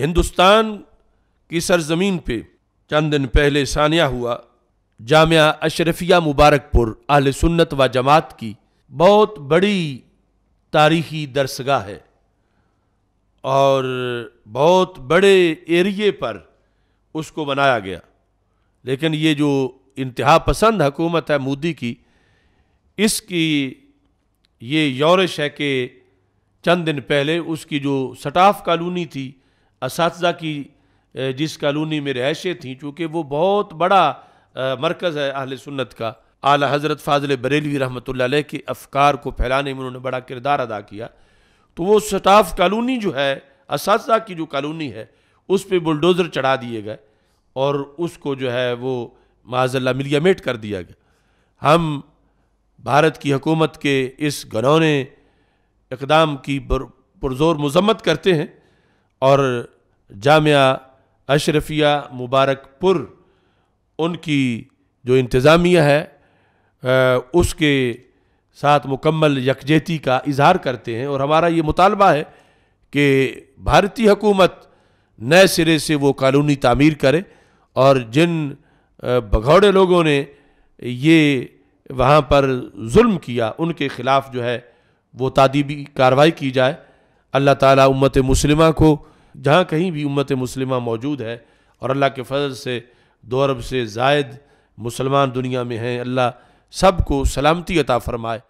हिंदुस्तान की सरजमीन पे चंद दिन पहले सानिया हुआ जाम अशरफिया मुबारकपुर अहल सुन्नत व जमात की बहुत बड़ी तारीखी दरसगाह है और बहुत बड़े एरिए पर उसको बनाया गया लेकिन ये जो इंतहा पसंद हकूमत है मोदी की इसकी ये यौरश है कि चंद दिन पहले उसकी जो सटाफ कॉलोनी थी इस की जिस कॉलोनी में रहायशें थी चूँकि वो बहुत बड़ा मरकज़ है अहल सुन्नत का आला हज़रत फाजल बरेलवी रहमत के अफकार को फैलाने में उन्होंने बड़ा किरदार अदा किया तो वो स्टाफ कॉलोनी जो है इस की जो कॉलोनी है उस पर बुलडोज़र चढ़ा दिए गए और उसको जो है वो माजल्ला मिलियामेट कर दिया गया हम भारत की हकूमत के इस गनौने इकदाम की पुरजोर मजम्मत करते हैं और जामिया अशरफिया मुबारकपुर उनकी जो इंतज़ामिया है उसके साथ मुकम्मल यकजहती का इजहार करते हैं और हमारा ये मुतालबा है कि भारतीय हुकूमत नए सिरे से वो कानूनी तामीर करे और जिन भगौड़े लोगों ने ये वहाँ पर जुल्म किया उनके ख़िलाफ़ जो है वो तादीबी कार्रवाई की जाए अल्लाह ताला उम्मत मुस्लिमा को जहाँ कहीं भी उम्मत मुस्लिमा मौजूद है और अल्लाह के फजल से दो अरब से जायद मुसलमान दुनिया में हैं अल्लाह सबको सलामती अता फरमाए